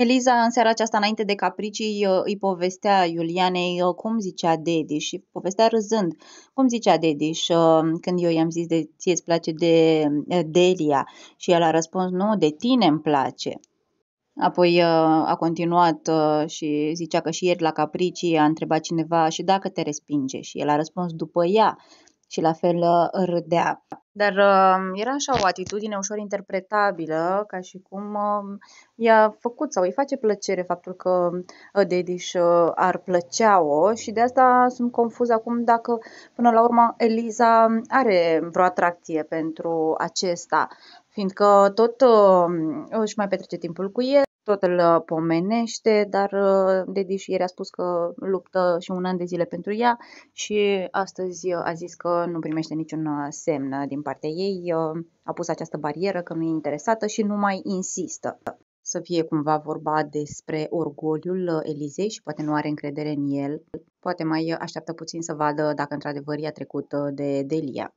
Eliza, în seara aceasta, înainte de capricii, uh, îi povestea Iulianei uh, cum zicea Dedi și povestea râzând. Cum zicea Dedi și uh, când eu i-am zis de ție îți place de Delia și el a răspuns nu, de tine îmi place. Apoi a continuat și zicea că și ieri la capricii a întrebat cineva și dacă te respinge și el a răspuns după ea și la fel râdea. Dar uh, era așa o atitudine ușor interpretabilă, ca și cum uh, i-a făcut sau îi face plăcere faptul că uh, Dediș uh, ar plăcea-o și de asta sunt confuz acum dacă până la urmă Eliza are vreo atracție pentru acesta, fiindcă tot uh, își mai petrece timpul cu el tot îl uh, pomenește, dar de uh, Dediș ieri a spus că luptă și un an de zile pentru ea și astăzi uh, a zis că nu primește niciun semn din partea ei, a pus această barieră că nu e interesată și nu mai insistă să fie cumva vorba despre orgoliul Elizei și poate nu are încredere în el. Poate mai așteaptă puțin să vadă dacă într-adevăr i-a trecut de Delia.